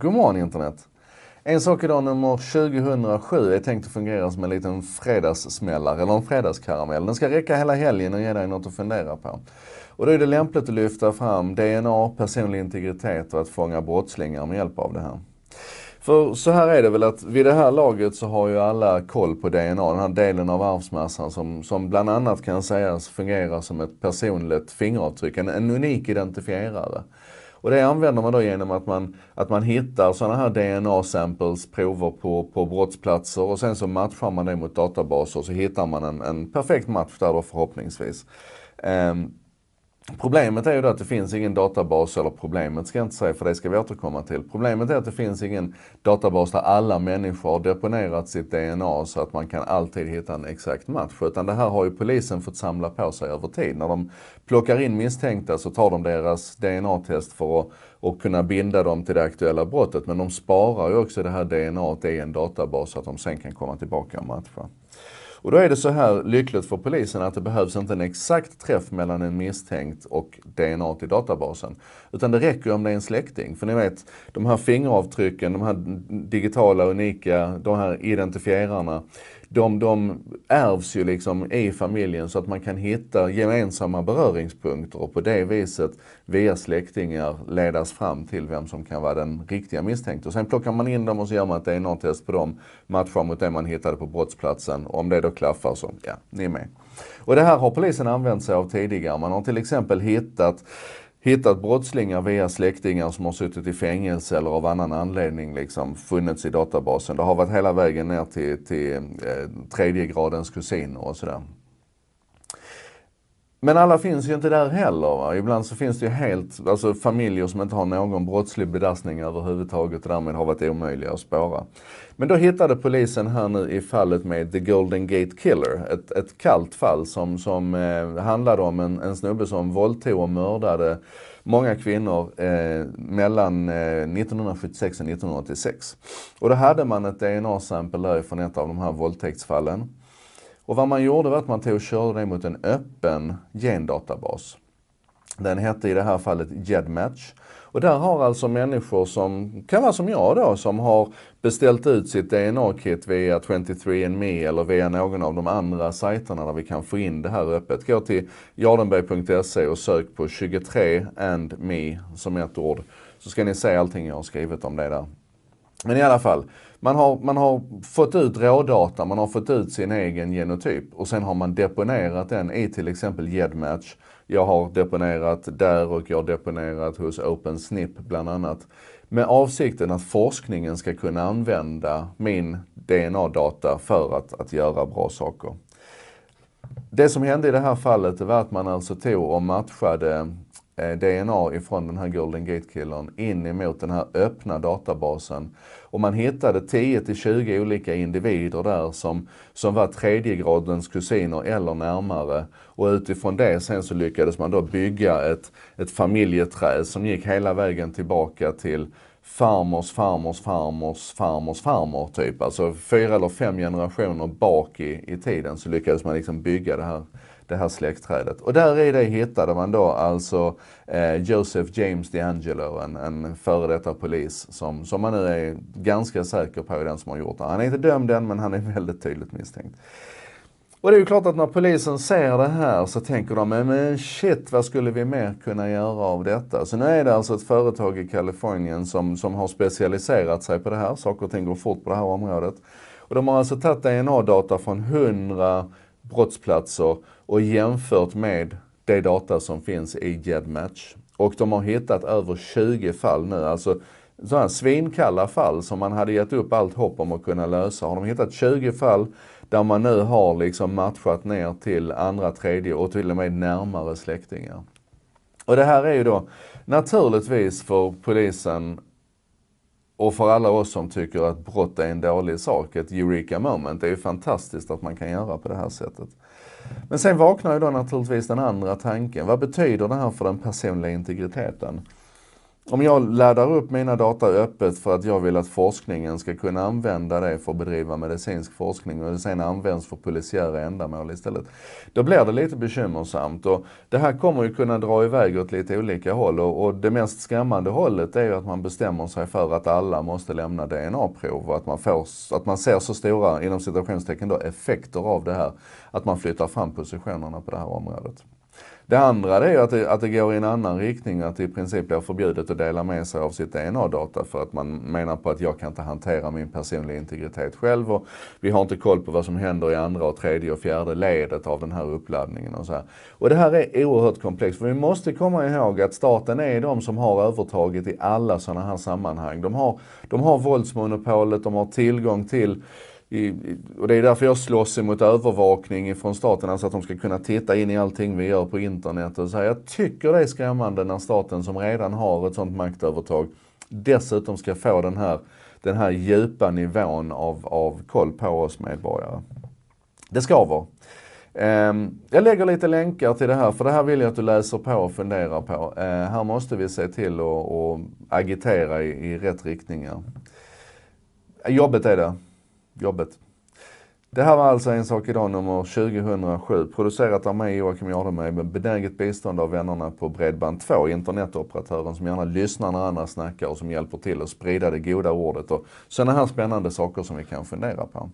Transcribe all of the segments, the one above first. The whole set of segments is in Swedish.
God morgon internet! En sak idag nummer 2007 är tänkt att fungera som en liten fredagssmällare eller en fredagskaramell. Den ska räcka hela helgen och ge dig något att fundera på. Och då är det lämpligt att lyfta fram DNA, personlig integritet och att fånga brottslingar med hjälp av det här. För så här är det väl att vid det här laget så har ju alla koll på DNA, den här delen av arvsmassan som, som bland annat kan sägas fungera som ett personligt fingeravtryck, en, en unik identifierare. Och det använder man då genom att man, att man hittar sådana här DNA-samples, prover på, på brottsplatser och sen så matchar man det mot databaser och så hittar man en, en perfekt match där då förhoppningsvis. Um, Problemet är ju då att det finns ingen databas, eller problemet ska jag inte säga för det ska vi återkomma till. Problemet är att det finns ingen databas där alla människor har deponerat sitt DNA så att man kan alltid hitta en exakt match. Utan det här har ju polisen fått samla på sig över tid. När de plockar in misstänkta så tar de deras DNA-test för att och kunna binda dem till det aktuella brottet. Men de sparar ju också det här DNA i en databas så att de sen kan komma tillbaka och matcha. Och då är det så här lyckligt för polisen att det behövs inte en exakt träff mellan en misstänkt och DNA till databasen. Utan det räcker ju om det är en släkting. För ni vet, de här fingeravtrycken, de här digitala unika, de här identifierarna de, de ärvs ju liksom i familjen så att man kan hitta gemensamma beröringspunkter och på det viset via släktingar ledas fram till vem som kan vara den riktiga misstänkte. sen plockar man in dem och så gör man ett DNA-test på dem, matchar mot det man hittade på brottsplatsen och om det då klaffar så, ja, ni är med. Och det här har polisen använt sig av tidigare. Man har till exempel hittat hittat brottslingar via släktingar som har suttit i fängelse eller av annan anledning liksom funnits i databasen. Det har varit hela vägen ner till, till eh, tredje gradens kusiner och sådär. Men alla finns ju inte där heller. Va? Ibland så finns det ju helt, alltså familjer som inte har någon brottslig belastning överhuvudtaget och därmed har varit omöjliga att spåra. Men då hittade polisen här nu i fallet med The Golden Gate Killer, ett, ett kallt fall som, som eh, handlade om en, en snubbe som våldtog och mördade många kvinnor eh, mellan eh, 1976 och 1986. Och då hade man ett DNA-sample därifrån ett av de här våldtäktsfallen. Och vad man gjorde var att man tog och körde det mot en öppen gendatabas. Den hette i det här fallet GEDmatch. Och där har alltså människor som kan vara som jag då, som har beställt ut sitt DNA-kit via 23andMe eller via någon av de andra sajterna där vi kan få in det här öppet. Gå till jardenberg.se och sök på 23andMe som ett ord. Så ska ni se allting jag har skrivit om det där. Men i alla fall, man har, man har fått ut rådata, man har fått ut sin egen genotyp och sen har man deponerat den i till exempel GEDmatch. Jag har deponerat där och jag har deponerat hos OpenSnip bland annat. Med avsikten att forskningen ska kunna använda min DNA-data för att, att göra bra saker. Det som hände i det här fallet var att man alltså tog och matchade Eh, DNA ifrån den här Golden gate killern in emot den här öppna databasen. Och man hittade 10 20 olika individer där som, som var tredje gradens kusiner eller närmare. Och utifrån det sen så lyckades man då bygga ett, ett familjeträd som gick hela vägen tillbaka till farmors farmors farmors farmors farmor typ. Alltså fyra eller fem generationer bak i, i tiden så lyckades man liksom bygga det här, det här släktträdet. Och där i det hittade man då alltså eh, Joseph James DeAngelo, en, en före detta polis som, som man nu är ganska säker på är den som har gjort det. Han är inte dömd än men han är väldigt tydligt misstänkt. Och det är ju klart att när polisen ser det här så tänker de, men shit vad skulle vi mer kunna göra av detta? Så nu är det alltså ett företag i Kalifornien som, som har specialiserat sig på det här. Saker och ting går fort på det här området. Och de har alltså tagit DNA-data från 100 brottsplatser och jämfört med de data som finns i GEDmatch. Och de har hittat över 20 fall nu. Alltså sådana svinkalla fall som man hade gett upp allt hopp om att kunna lösa. Har de hittat 20 fall där man nu har liksom matchat ner till andra, tredje och till och med närmare släktingar. Och det här är ju då naturligtvis för polisen och för alla oss som tycker att brott är en dålig sak, ett eureka moment. Det är ju fantastiskt att man kan göra på det här sättet. Men sen vaknar ju då naturligtvis den andra tanken. Vad betyder det här för den personliga integriteten? Om jag laddar upp mina data öppet för att jag vill att forskningen ska kunna använda det för att bedriva medicinsk forskning och det sen används för polisiära ändamål istället. Då blir det lite bekymmersamt och det här kommer ju kunna dra iväg åt lite olika håll och, och det mest skrämmande hållet är ju att man bestämmer sig för att alla måste lämna DNA-prov och att man, får, att man ser så stora, inom citationstecken då, effekter av det här att man flyttar fram positionerna på det här området. Det andra är att det, att det går i en annan riktning, att det i princip blir förbjudet att dela med sig av sitt DNA-data för att man menar på att jag kan inte hantera min personliga integritet själv och vi har inte koll på vad som händer i andra och tredje och fjärde ledet av den här uppladdningen och så här. Och det här är oerhört komplext för vi måste komma ihåg att staten är de som har övertaget i alla sådana här sammanhang. De har, de har våldsmonopolet, de har tillgång till i, och det är därför jag slåss emot övervakning från staten, alltså att de ska kunna titta in i allting vi gör på internet och så här. Jag tycker det är skrämmande när staten som redan har ett sånt maktövertag dessutom ska få den här, den här djupa nivån av, av koll på oss medborgare. Det ska vara. Ehm, jag lägger lite länkar till det här, för det här vill jag att du läser på och funderar på. Ehm, här måste vi se till att agitera i, i rätt riktningar. Jobbet är det jobbet. Det här var alltså En sak idag nummer 2007, producerat av mig Joakim Jardenberg med benäget bistånd av vännerna på Bredband2, internetoperatören som gärna lyssnar när andra snackar och som hjälper till att sprida det goda ordet och sådana här spännande saker som vi kan fundera på.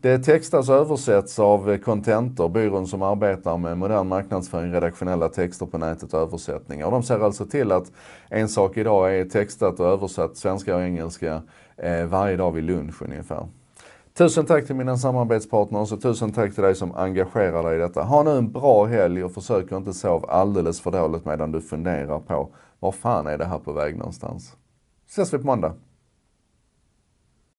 Det textas och översätts av Contentor. byrån som arbetar med modern marknadsföring, redaktionella texter på nätet och översättningar. Och de ser alltså till att En sak idag är textat och översatt svenska och engelska eh, varje dag vid lunch ungefär. Tusen tack till mina samarbetspartners och tusen tack till dig som engagerar dig i detta. Ha nu en bra helg och försök inte sova alldeles för dåligt medan du funderar på var fan är det här på väg någonstans? Ses vi på måndag!